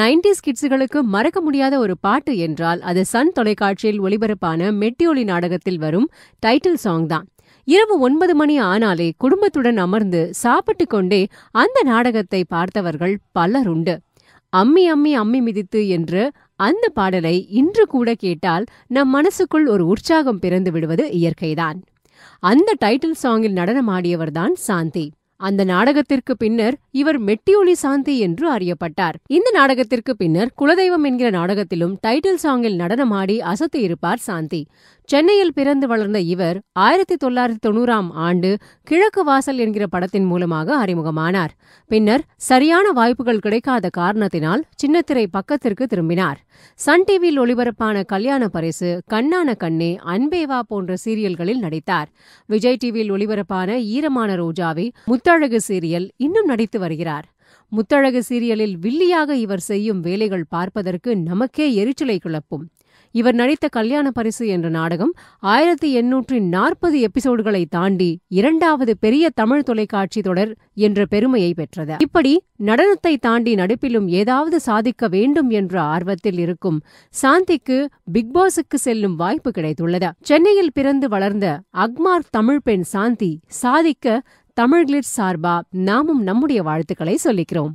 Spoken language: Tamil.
நைன்டிஸ் கிட்ஸுகளுக்கு மறக்க முடியாத ஒரு பாட்டு என்றால் அது சன் தொலைக்காட்சியில் ஒளிபரப்பான மெட்டியொலி நாடகத்தில் வரும் டைட்டில் சாங் தான் இரவு ஒன்பது மணி ஆனாலே குடும்பத்துடன் அமர்ந்து சாப்பிட்டு கொண்டே அந்த நாடகத்தை பார்த்தவர்கள் பலர் உண்டு அம்மி அம்மி அம்மி மிதித்து என்று அந்த பாடலை இன்று கூட கேட்டால் நம் மனசுக்குள் ஒரு உற்சாகம் பிறந்து விடுவது இயற்கைதான் அந்த டைட்டில் சாங்கில் நடனமாடியவர்தான் சாந்தி அந்த நாடகத்திற்கு பின்னர் இவர் மெட்டியொலி சாந்தி என்று அறியப்பட்டார் இந்த நாடகத்திற்கு பின்னர் குலதெய்வம் என்கிற நாடகத்திலும் டைட்டில் சாங்கில் நடனமாடி அசத்து இருப்பார் சாந்தி சென்னையில் பிறந்து வளர்ந்த இவர் ஆயிரத்தி தொள்ளாயிரத்தி தொண்ணூறாம் ஆண்டு கிழக்கு வாசல் என்கிற படத்தின் மூலமாக அறிமுகமானார் பின்னர் சரியான வாய்ப்புகள் கிடைக்காத காரணத்தினால் சின்னத்திரை பக்கத்திற்கு திரும்பினார் சன் டிவியில் ஒளிபரப்பான கல்யாண பரிசு கண்ணான கண்ணே அன்பேவா போன்ற சீரியல்களில் நடித்தார் விஜய் டிவியில் ஒளிபரப்பான ஈரமான ரோஜாவை முத்த முத்தழகு சீரியல் இன்னும் நடித்து வருகிறார் முத்தழகு சீரியலில் வில்லியாக இவர் செய்யும் வேலைகள் பார்ப்பதற்கு நமக்கே எரிச்சலை கிளப்பும் இவர் நடித்த கல்யாண பரிசு என்ற நாடகம் ஆயிரத்தி எண்ணூற்றி நாற்பது எபிசோடுகளை தாண்டி இரண்டாவது பெரிய தமிழ் தொலைக்காட்சி தொடர் என்ற பெருமையை பெற்றது இப்படி நடனத்தை தாண்டி நடிப்பிலும் ஏதாவது சாதிக்க வேண்டும் என்ற ஆர்வத்தில் இருக்கும் சாந்திக்கு பிக்பாஸுக்கு செல்லும் வாய்ப்பு கிடைத்துள்ளது சென்னையில் பிறந்து வளர்ந்த அக்மார் தமிழ் பெண் சாந்தி சாதிக்க தமிழ்கிளிட் சார்பா நாமும் நம்முடைய வாழ்த்துக்களை சொல்லிக்கிறோம்